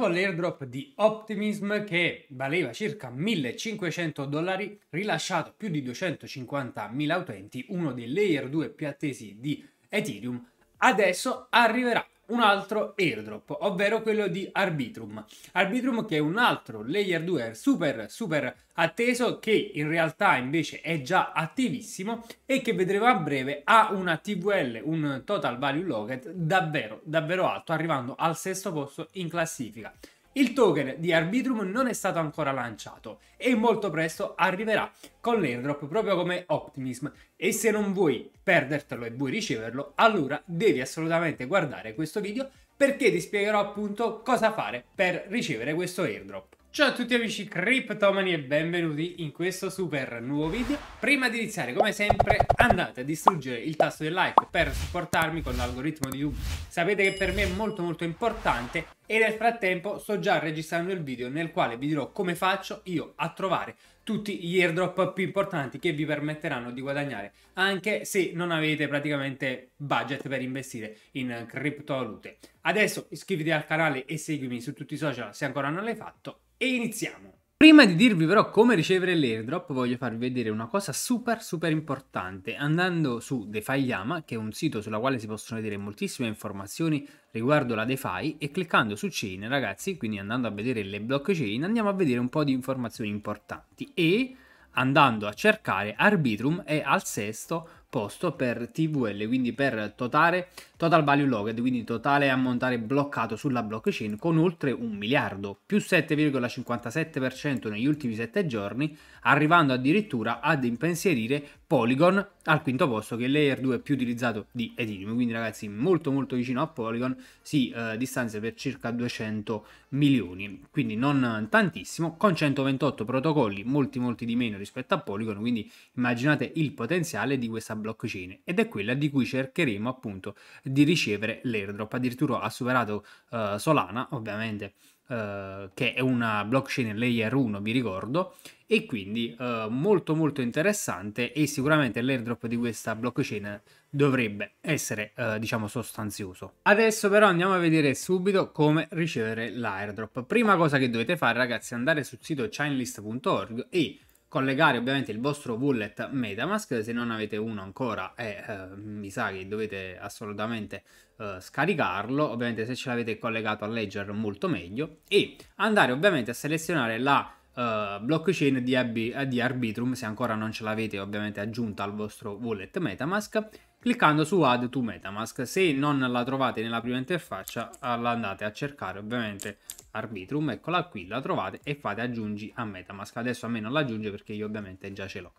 Dopo l'airdrop di Optimism che valeva circa 1500 dollari, rilasciato più di 250.000 utenti, uno dei layer 2 più attesi di Ethereum, adesso arriverà un altro airdrop, ovvero quello di Arbitrum. Arbitrum che è un altro layer 2 super super atteso che in realtà invece è già attivissimo e che vedremo a breve ha una TVL, un total value locked davvero davvero alto, arrivando al sesto posto in classifica. Il token di Arbitrum non è stato ancora lanciato e molto presto arriverà con l'airdrop proprio come Optimism e se non vuoi perdertelo e vuoi riceverlo allora devi assolutamente guardare questo video perché ti spiegherò appunto cosa fare per ricevere questo airdrop. Ciao a tutti amici criptomani e benvenuti in questo super nuovo video. Prima di iniziare, come sempre, andate a distruggere il tasto del like per supportarmi con l'algoritmo di YouTube. Sapete che per me è molto molto importante e nel frattempo sto già registrando il video nel quale vi dirò come faccio io a trovare tutti gli airdrop più importanti che vi permetteranno di guadagnare anche se non avete praticamente budget per investire in criptovalute. Adesso iscriviti al canale e seguimi su tutti i social se ancora non l'hai fatto e iniziamo! Prima di dirvi però come ricevere l'airdrop voglio farvi vedere una cosa super super importante andando su DeFiYama che è un sito sulla quale si possono vedere moltissime informazioni riguardo la DeFi e cliccando su Chain ragazzi quindi andando a vedere le blockchain andiamo a vedere un po' di informazioni importanti e andando a cercare Arbitrum è al sesto posto per TVL quindi per totale Total value logged, quindi totale ammontare bloccato sulla blockchain con oltre un miliardo, più 7,57% negli ultimi 7 giorni, arrivando addirittura ad impensierire Polygon al quinto posto che è il layer 2 più utilizzato di Ethereum, quindi ragazzi molto molto vicino a Polygon si eh, distanzia per circa 200 milioni, quindi non tantissimo, con 128 protocolli, molti molti di meno rispetto a Polygon, quindi immaginate il potenziale di questa blockchain ed è quella di cui cercheremo appunto di ricevere l'airdrop. Addirittura ha superato uh, Solana, ovviamente, uh, che è una blockchain layer 1, vi ricordo, e quindi uh, molto molto interessante e sicuramente l'airdrop di questa blockchain dovrebbe essere diciamo sostanzioso. Adesso però andiamo a vedere subito come ricevere l'airdrop. Prima cosa che dovete fare ragazzi è andare sul sito chainlist.org e collegare ovviamente il vostro wallet Metamask, se non avete uno ancora eh, eh, mi sa che dovete assolutamente eh, scaricarlo, ovviamente se ce l'avete collegato a Ledger molto meglio e andare ovviamente a selezionare la Uh, blockchain di, AB, eh, di, Arbitrum se ancora non ce l'avete ovviamente aggiunta al vostro wallet Metamask cliccando su add to Metamask se non la trovate nella prima interfaccia eh, la andate a cercare ovviamente Arbitrum, eccola qui, la trovate e fate aggiungi a Metamask. Adesso a me non l'aggiunge perché io ovviamente già ce l'ho.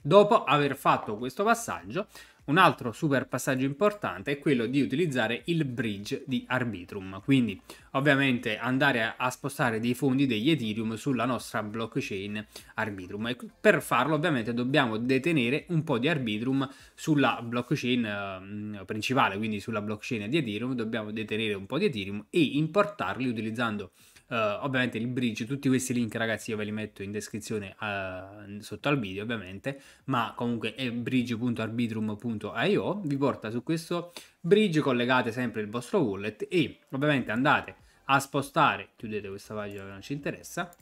Dopo aver fatto questo passaggio un altro super passaggio importante è quello di utilizzare il bridge di Arbitrum, quindi ovviamente andare a, spostare dei fondi degli Ethereum sulla nostra blockchain Arbitrum. E per farlo ovviamente dobbiamo detenere un po' di Arbitrum sulla blockchain mm, principale, quindi sulla blockchain di Ethereum, dobbiamo detenere un po' di Ethereum e importarli utilizzando uh, ovviamente il bridge, tutti questi link ragazzi io ve li metto in descrizione uh, sotto al video ovviamente, ma comunque è bridge.arbitrum.io, vi porta su questo bridge, collegate sempre il vostro wallet e ovviamente andate a spostare, chiudete questa pagina che non ci interessa,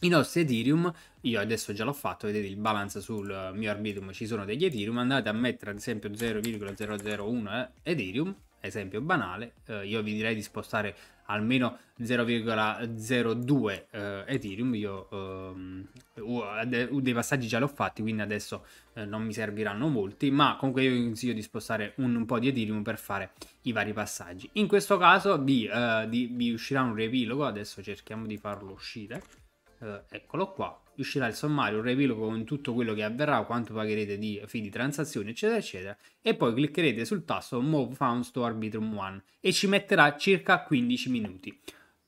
i nostri Ethereum, io adesso già l'ho fatto, vedete il balance sul mio Arbitrum, ci sono degli Ethereum, andate a mettere ad esempio 0,001 eh, Ethereum esempio banale, eh, io vi direi di spostare almeno 0,02 eh, Ethereum, io eh, dei passaggi già l'ho fatti, quindi adesso eh, non mi serviranno molti, ma comunque io vi consiglio di spostare un, un, po' di Ethereum per fare i vari passaggi. In questo caso vi, eh, di, vi uscirà un riepilogo, adesso cerchiamo di farlo uscire, eh, eccolo qua, uscirà il sommario, un riepilogo con tutto quello che avverrà, quanto pagherete di fee di transazione, eccetera, eccetera, e poi cliccherete sul tasto Move Funds to Arbitrum 1 e ci metterà circa 15 minuti.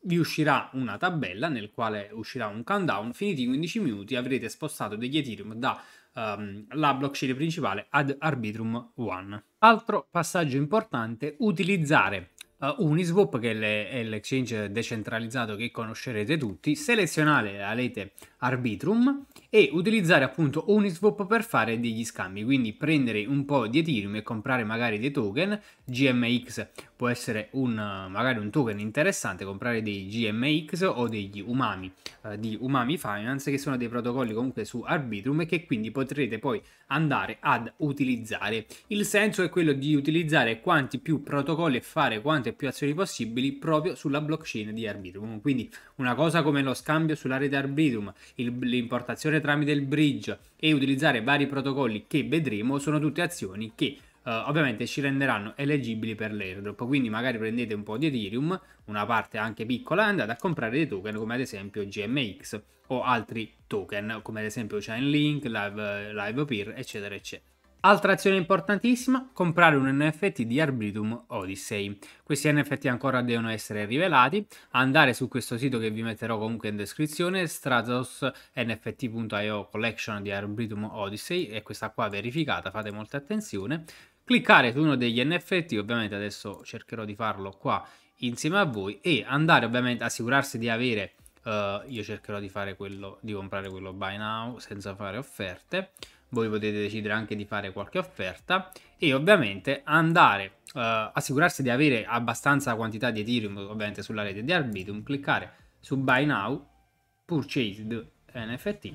Vi uscirà una tabella nel quale uscirà un countdown, finiti i 15 minuti avrete spostato degli Ethereum da um, la blockchain principale ad Arbitrum 1. Altro passaggio importante, utilizzare uh, Uniswap, che le, è l'exchange decentralizzato che conoscerete tutti, selezionare la rete Arbitrum e utilizzare appunto Uniswap per fare degli scambi, quindi prendere un po' di Ethereum e comprare magari dei token GMX può essere un, magari un token interessante comprare dei GMX o degli Umami eh, di Umami Finance che sono dei protocolli comunque su Arbitrum e che quindi potrete poi andare ad utilizzare. Il senso è quello di utilizzare quanti più protocolli e fare quante più azioni possibili proprio sulla blockchain di Arbitrum. Quindi una cosa come lo scambio sulla rete Arbitrum, l'importazione tramite il bridge e utilizzare vari protocolli che vedremo sono tutte azioni che Uh, ovviamente ci renderanno elegibili per l'airdrop quindi magari prendete un po' di Ethereum una parte anche piccola e andate a comprare dei token come ad esempio GMX o altri token come ad esempio Chainlink, Live, Live Peer eccetera eccetera Altra azione importantissima, comprare un NFT di Arbitrum Odyssey. Questi NFT ancora devono essere rivelati, andare su questo sito che vi metterò comunque in descrizione, stratosnft.io collection di Arbitrum Odyssey, e questa qua verificata, fate molta attenzione cliccare su uno degli NFT, ovviamente adesso cercherò di farlo qua insieme a voi e andare ovviamente assicurarsi di avere Uh, io cercherò di fare quello di comprare quello buy now senza fare offerte voi potete decidere anche di fare qualche offerta e ovviamente andare uh, assicurarsi di avere abbastanza quantità di ethereum ovviamente sulla rete di arbitrum cliccare su buy now purchased nft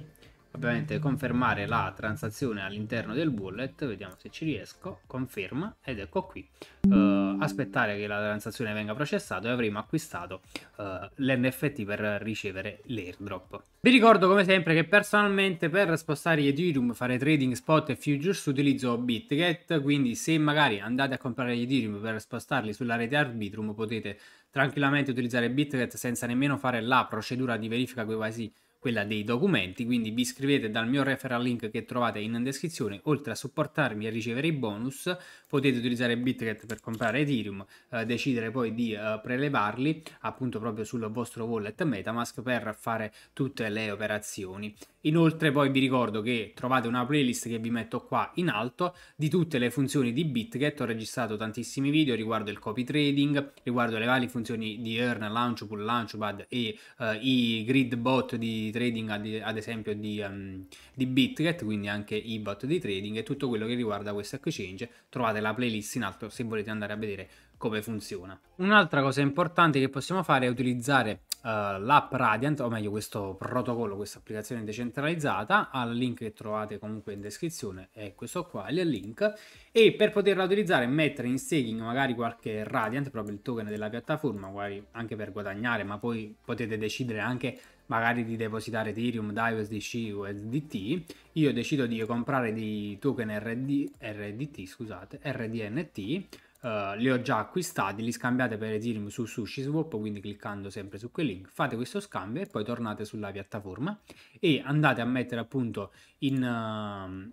ovviamente confermare la transazione all'interno del bullet vediamo se ci riesco conferma ed ecco qui uh, aspettare che la transazione venga processata e avremo acquistato uh, eh, l'NFT per ricevere l'airdrop vi ricordo come sempre che personalmente per spostare gli Ethereum fare trading spot e futures utilizzo BitGet quindi se magari andate a comprare gli Ethereum per spostarli sulla rete Arbitrum potete tranquillamente utilizzare BitGet senza nemmeno fare la procedura di verifica quei quasi quella dei documenti, quindi vi iscrivete dal mio referral link che trovate in descrizione, oltre a supportarmi e ricevere i bonus, potete utilizzare Bitget per comprare Ethereum, eh, decidere poi di eh, prelevarli appunto proprio sul vostro wallet Metamask per fare tutte le operazioni. Inoltre poi vi ricordo che trovate una playlist che vi metto qua in alto di tutte le funzioni di Bitget, ho registrato tantissimi video riguardo il copy trading, riguardo le varie funzioni di Earn, Launchpool, Launchpad e eh, i grid bot di trading ad, esempio di, um, di Bitget, quindi anche i bot di trading e tutto quello che riguarda questo exchange, trovate la playlist in alto se volete andare a vedere come funziona. Un'altra cosa importante che possiamo fare è utilizzare uh, l'app Radiant, o meglio questo protocollo, questa applicazione decentralizzata, al link che trovate comunque in descrizione, è questo qua, il link, e per poterla utilizzare mettere in staking magari qualche Radiant, proprio il token della piattaforma, magari anche per guadagnare, ma poi potete decidere anche magari di depositare Ethereum, DIVES, DC o SDT, io decido di comprare dei token RD, RDT, scusate, RDNT, Uh, eh, li ho già acquistati, li scambiate per Ethereum su SushiSwap, quindi cliccando sempre su quel link, fate questo scambio e poi tornate sulla piattaforma e andate a mettere appunto in, uh,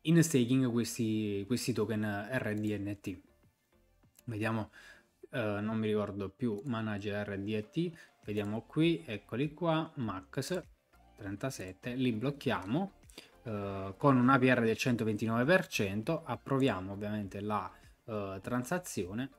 in staking questi, questi, token RDNT. Vediamo, uh, non mi ricordo più, manager RDNT, vediamo qui eccoli qua max 37 li blocchiamo eh, con un APR del 129% approviamo ovviamente la eh, transazione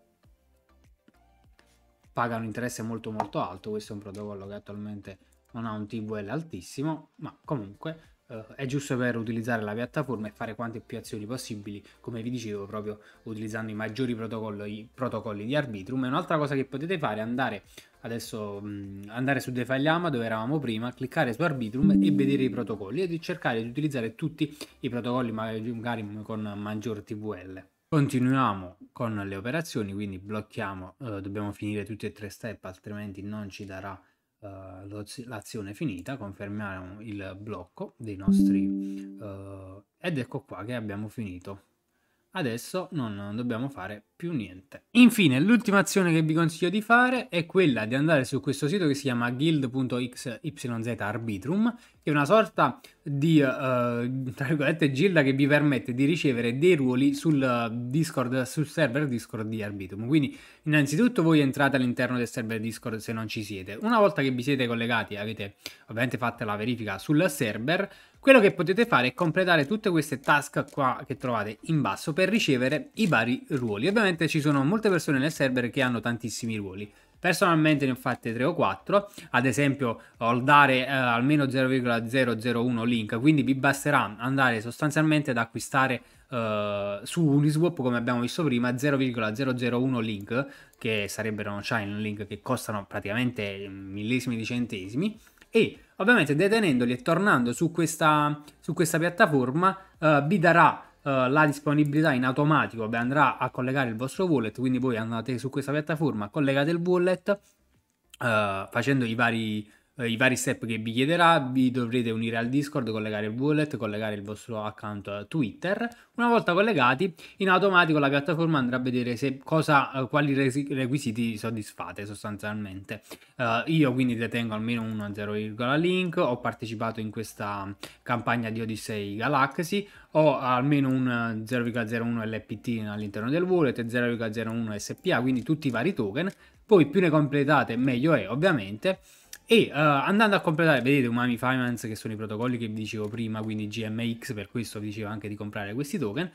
paga un interesse molto molto alto questo è un protocollo che attualmente non ha un TVL altissimo ma comunque Uh, è giusto per utilizzare la piattaforma e fare quante più azioni possibili, come vi dicevo, proprio utilizzando i maggiori protocolli, protocolli di Arbitrum. E un'altra cosa che potete fare è andare adesso mh, mm, andare su Defiliama dove eravamo prima, cliccare su Arbitrum e vedere i protocolli e cercare di utilizzare tutti i protocolli magari con maggior TVL. Continuiamo con le operazioni, quindi blocchiamo, uh, dobbiamo finire tutti e tre step, altrimenti non ci darà uh, l'azione finita, confermiamo il blocco dei nostri... Uh, ed ecco qua che abbiamo finito adesso non, dobbiamo fare più niente. Infine, l'ultima azione che vi consiglio di fare è quella di andare su questo sito che si chiama guild.xyz arbitrum, che è una sorta di, uh, tra virgolette, gilda che vi permette di ricevere dei ruoli sul Discord, sul server Discord di Arbitrum. Quindi, innanzitutto voi entrate all'interno del server Discord se non ci siete. Una volta che vi siete collegati, avete ovviamente fatto la verifica sul server, quello che potete fare è completare tutte queste task qua che trovate in basso per ricevere i vari ruoli. Ovviamente ci sono molte persone nel server che hanno tantissimi ruoli. Personalmente ne ho fatte 3 o 4, ad esempio holdare eh, almeno 0,001 link, quindi vi basterà andare sostanzialmente ad acquistare eh, su Uniswap, come abbiamo visto prima, 0,001 link, che sarebbero shine link che costano praticamente mm, millesimi di centesimi, e ovviamente detenendoli e tornando su questa, su questa piattaforma uh, vi darà eh, la disponibilità in automatico beh, andrà a collegare il vostro wallet, quindi voi andate su questa piattaforma, collegate il wallet uh, facendo i vari eh, i vari step che vi chiederà, vi dovrete unire al Discord, collegare il wallet, collegare il vostro account eh, Twitter. Una volta collegati, in automatico la piattaforma andrà a vedere se, cosa, eh, quali requisiti soddisfate sostanzialmente. Eh, io quindi detengo almeno uno 0, link, ho partecipato in questa campagna di Odyssey Galaxy, ho almeno un 0,01 LPT all'interno del wallet e 0,01 SPA, quindi tutti i vari token. Poi più ne completate meglio è ovviamente e uh, andando a completare, vedete Umami Finance che sono i protocolli che vi dicevo prima, quindi GMX, per questo vi dicevo anche di comprare questi token.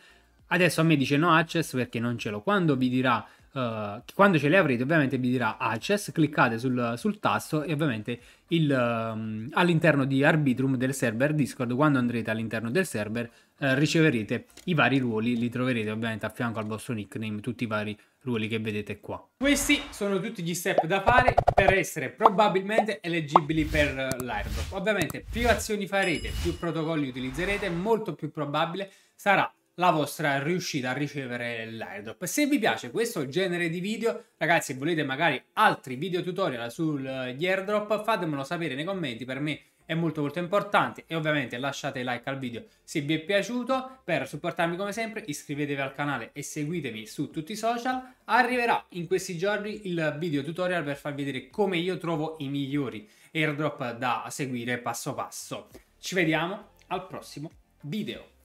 Adesso a me dice no access perché non ce l'ho. Quando vi dirà Uh, quando ce le avrete ovviamente vi dirà access, cliccate sul, sul tasto e ovviamente il, um, all'interno di Arbitrum del server Discord, quando andrete all'interno del server uh, riceverete i vari ruoli, li troverete ovviamente a fianco al vostro nickname, tutti i vari ruoli che vedete qua. Questi sono tutti gli step da fare per essere probabilmente eleggibili per uh, eh, l'airdrop. Ovviamente più azioni farete, più protocolli utilizzerete, molto più probabile sarà la vostra riuscita a ricevere l'airdrop. Se vi piace questo genere di video, ragazzi, e volete magari altri video tutorial sugli eh, airdrop, fatemelo sapere nei commenti, per me è molto molto importante e ovviamente lasciate like al video se vi è piaciuto. Per supportarmi come sempre iscrivetevi al canale e seguitemi su tutti i social. Arriverà in questi giorni il video tutorial per farvi vedere come io trovo i migliori airdrop da seguire passo passo. Ci vediamo al prossimo video.